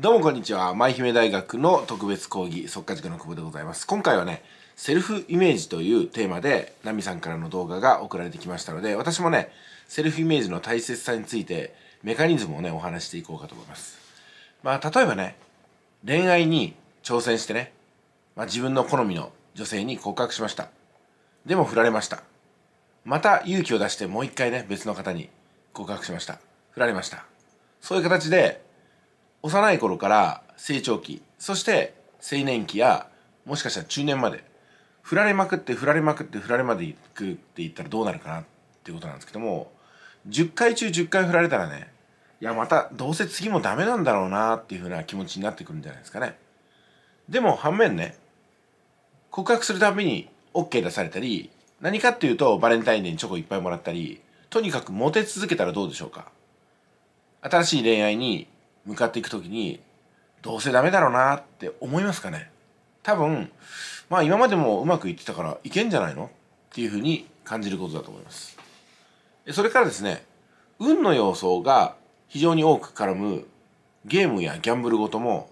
どうもこんにちは。舞姫大学の特別講義、即化塾の久保でございます。今回はね、セルフイメージというテーマで、ナミさんからの動画が送られてきましたので、私もね、セルフイメージの大切さについて、メカニズムをね、お話していこうかと思います。まあ、例えばね、恋愛に挑戦してね、まあ、自分の好みの女性に告白しました。でも振られました。また勇気を出してもう一回ね、別の方に告白しました。振られました。そういう形で、幼い頃から成長期そして青年期やもしかしたら中年まで振られまくって振られまくって振られまでいくって言ったらどうなるかなっていうことなんですけども10回中10回振られたらねいやまたどうせ次もダメなんだろうなっていうふうな気持ちになってくるんじゃないですかねでも反面ね告白するたびに OK 出されたり何かっていうとバレンタインデーにチョコいっぱいもらったりとにかくモテ続けたらどうでしょうか新しい恋愛に向かっていくときにどうせダメだろうなって思いますかね多分まあ今までもうまくいってたからいけんじゃないのっていうふうに感じることだと思いますそれからですね運の要素が非常に多く絡むゲームやギャンブルごとも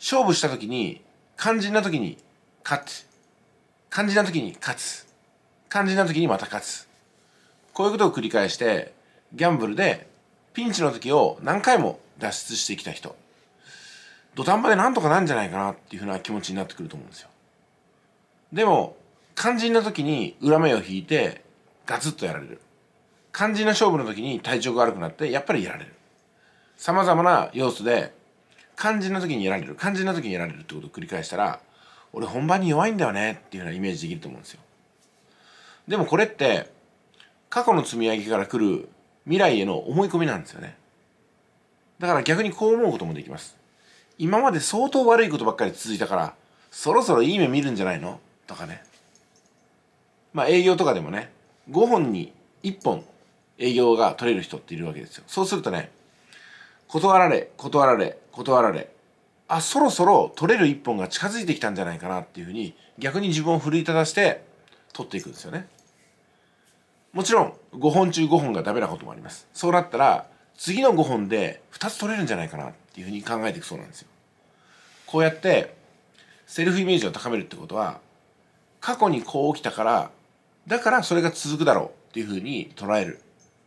勝負したときに肝心なときに勝つ肝心なときに勝つ肝心なときにまた勝つこういうことを繰り返してギャンブルでピンチの時を何回も脱出してきた人土壇場でなんとかなんじゃないかなっていうふうな気持ちになってくると思うんですよでも肝心な時に裏目を引いてガツッとやられる肝心な勝負の時に体調が悪くなってやっぱりやられるさまざまな要素で肝心な時にやられる肝心な時にやられるってことを繰り返したら俺本番に弱いんだよねっていうようなイメージできると思うんですよでもこれって過去の積み上げから来る未来への思い込みなんですよね。だから逆にこう思うこともできます。今まで相当悪いことばっかり続いたから、そろそろいい目見るんじゃないのとかね。まあ営業とかでもね、5本に1本営業が取れる人っているわけですよ。そうするとね、断られ、断られ、断られ、あ、そろそろ取れる1本が近づいてきたんじゃないかなっていうふうに、逆に自分を奮い立たして取っていくんですよね。もちろん5本中5本がダメなこともありますそうなったら次の5本で2つ取れるんじゃないかなっていうふうに考えていくそうなんですよこうやってセルフイメージを高めるってことは過去にこう起きたからだからそれが続くだろうっていうふうに捉える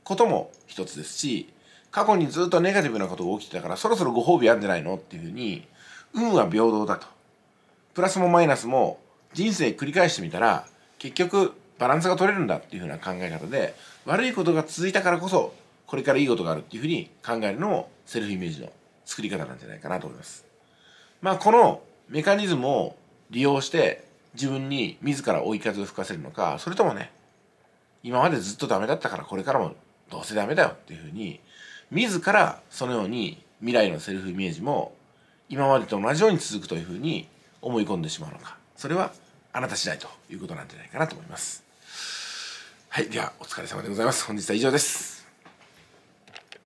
ことも一つですし過去にずっとネガティブなことが起きてたからそろそろご褒美あるんじゃないのっていうふうに運は平等だとプラスもマイナスも人生繰り返してみたら結局バランスが取れるんだっていうふうな考え方で悪いことが続いたからこそこれからいいことがあるっていうふうに考えるのもセルフイメージの作り方なんじゃないかなと思います。まあこのメカニズムを利用して自分に自ら追い風を吹かせるのかそれともね今までずっとダメだったからこれからもどうせダメだよっていうふうに自らそのように未来のセルフイメージも今までと同じように続くというふうに思い込んでしまうのかそれはあなた次第ということなんじゃないかなと思います。はい、ではお疲れ様でございます。本日は以上です。